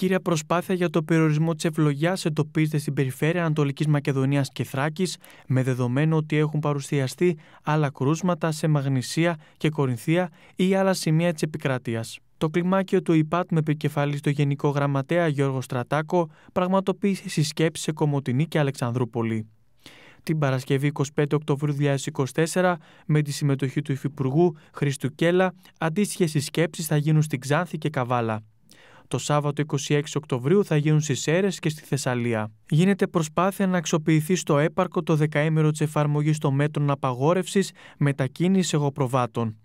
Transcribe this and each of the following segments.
κύρια προσπάθεια για το περιορισμό της ευλογιάς εντοπίζεται στην περιφέρεια Ανατολικής Μακεδονίας και Θράκης, με δεδομένο ότι έχουν παρουσιαστεί άλλα κρούσματα σε Μαγνησία και Κορινθία ή άλλα σημεία της επικράτειας. Το κλιμάκιο του ΙΠΑΤ με επικεφαλής στο Γενικό Γραμματέα Γιώργο Στρατάκο πραγματοποίησε συσκέψεις σε Κομωτινή και Αλεξανδρούπολη. Την Παρασκευή 25 Οκτωβρίου 2024, με τη συμμετοχή του Υφυπουργού Χριστου Κέλλα, αντίστοιχες συσκέψεις θα γίνουν στην Ξάνθη και Καβάλα. Το Σάββατο 26 Οκτωβρίου θα γίνουν στις Σέρε και στη Θεσσαλία. Γίνεται προσπάθεια να αξιοποιηθεί στο έπαρκο το δεκαήμερο της εφαρμογής των μέτρων απαγόρευσης μετακίνησης εγωπροβάτων.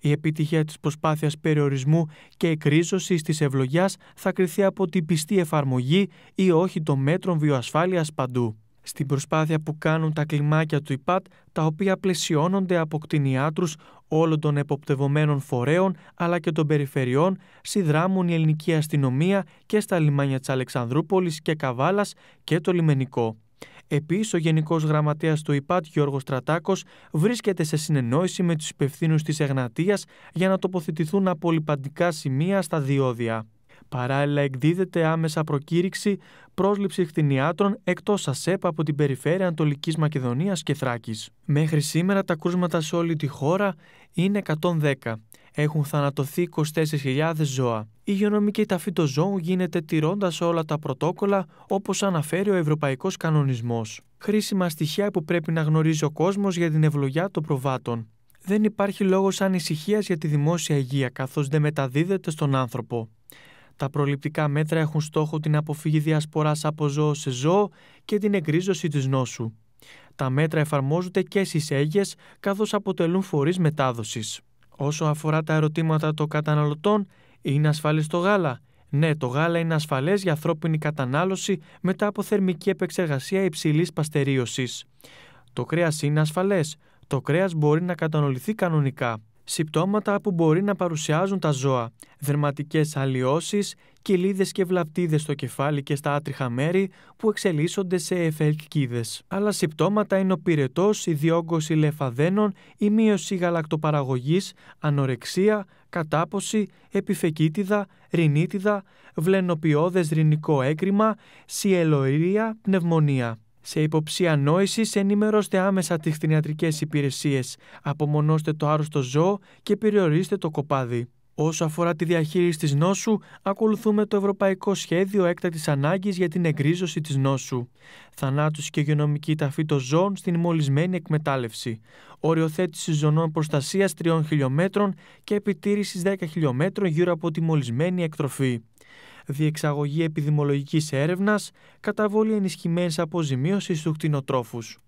Η επιτυχία της προσπάθειας περιορισμού και εκρίζωσης της ευλογιάς θα κριθεί από την πιστή εφαρμογή ή όχι των μέτρων βιοασφάλειας παντού στην προσπάθεια που κάνουν τα κλιμάκια του ΙΠΑΤ, τα οποία πλαισιώνονται από κτηνιάτρους όλων των εποπτευωμένων φορέων αλλά και των περιφερειών, συνδράμουν η ελληνική αστυνομία και στα λιμάνια της Αλεξανδρούπολης και Καβάλας και το λιμενικό. Επίσης, ο Γενικός Γραμματέας του ΙΠΑΤ Γιώργος Στρατάκος, βρίσκεται σε συνεννόηση με τους υπευθύνους της Εγνατίας για να τοποθετηθούν απολυπαντικά σημεία στα διόδια. Παράλληλα, εκδίδεται άμεσα προκήρυξη πρόσληψη χτινιάτρων εκτός ΑΣΕΠ από την περιφέρεια Ανατολικής Μακεδονίας και Θράκης. Μέχρι σήμερα τα κρούσματα σε όλη τη χώρα είναι 110. Έχουν θανατωθεί 24.000 ζώα. Η υγειονομική ταφή των ζώων γίνεται τηρώντας όλα τα πρωτόκολλα όπως αναφέρει ο Ευρωπαϊκός Κανονισμός. Χρήσιμα στοιχεία που πρέπει να γνωρίζει ο κόσμος για την ευλογιά των προβάτων. Δεν υπάρχει λόγος ανησυχίας για τη δημόσια υγεία, καθώς δεν μεταδίδεται στον άνθρωπο. Τα προληπτικά μέτρα έχουν στόχο την αποφύγη διασποράς από ζώο σε ζώο και την εγκρίζωση της νόσου. Τα μέτρα εφαρμόζονται και στις Αίγε, καθώς αποτελούν φορείς μετάδοσης. Όσο αφορά τα ερωτήματα των καταναλωτών, είναι ασφαλέ το γάλα. Ναι, το γάλα είναι ασφαλές για ανθρώπινη κατανάλωση μετά από θερμική επεξεργασία υψηλής παστερίωσης. Το κρέας είναι ασφαλές, Το κρέας μπορεί να κατανοληθεί κανονικά. Συμπτώματα που μπορεί να παρουσιάζουν τα ζώα, δερματικές αλλοιώσεις, κοιλίδες και βλαπτίδες στο κεφάλι και στα άτριχα μέρη που εξελίσσονται σε εφελκίδες. Άλλα συμπτώματα είναι ο πυρετός, η διόγκωση λεφαδένων, η μείωση γαλακτοπαραγωγής, ανορεξία, κατάποση, επιφεκίτιδα, ρινίτιδα, βλενοποιώδες, ρινικό έκρημα, σιελοειρία, πνευμονία. Σε υποψία νόησης, ενημερώστε άμεσα τις κτηνιατρικέ υπηρεσίες, απομονώστε το άρρωστο ζώο και περιορίστε το κοπάδι. Όσο αφορά τη διαχείριση της νόσου, ακολουθούμε το Ευρωπαϊκό Σχέδιο Έκτατη Ανάγκης για την Εγκρίζωση της Νόσου. Θανάτους και υγειονομική ταφή των ζώων στην μολυσμένη εκμετάλλευση. Οριοθέτηση ζωνών προστασίας 3 χιλιόμετρων και επιτήρησης 10 χιλιόμετρων γύρω από τη μολυσμένη εκτροφή διεξαγωγή επιδημολογικής έρευνας, καταβόλη από αποζημίωσης του κτηνοτρόφους.